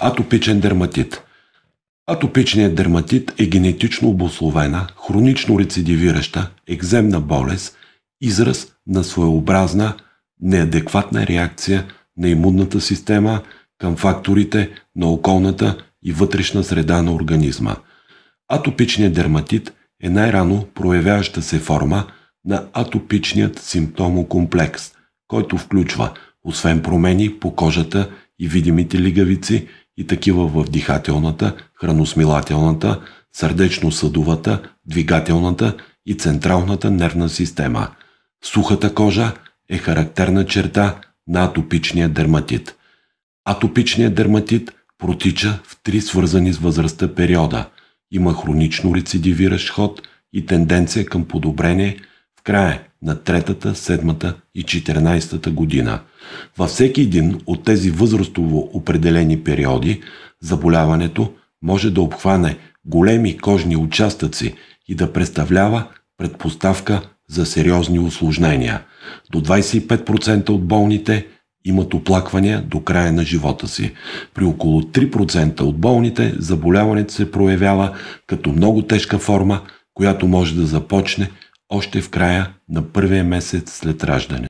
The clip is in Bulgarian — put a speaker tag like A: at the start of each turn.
A: Атопичен дерматит Атопичният дерматит е генетично обословена, хронично рецидивираща, екземна болест, израз на своеобразна, неадекватна реакция на имунната система към факторите на околната и вътрешна среда на организма. Атопичният дерматит е най-рано проявяваща се форма на атопичният симптомокомплекс, който включва, освен промени по кожата и видимите лигавици и такива в дихателната, храносмилателната, сърдечно-съдовата, двигателната и централната нервна система. Сухата кожа е характерна черта на атопичния дерматит. Атопичният дерматит протича в три свързани с възрастта периода. Има хронично рецидивиращ ход и тенденция към подобрение в края на третата, 7-та и 14-та година. Във всеки един от тези възрастово определени периоди заболяването може да обхване големи кожни участъци и да представлява предпоставка за сериозни осложнения. До 25% от болните имат оплаквания до края на живота си. При около 3% от болните заболяването се проявява като много тежка форма, която може да започне – още в края на първия месец след раждане.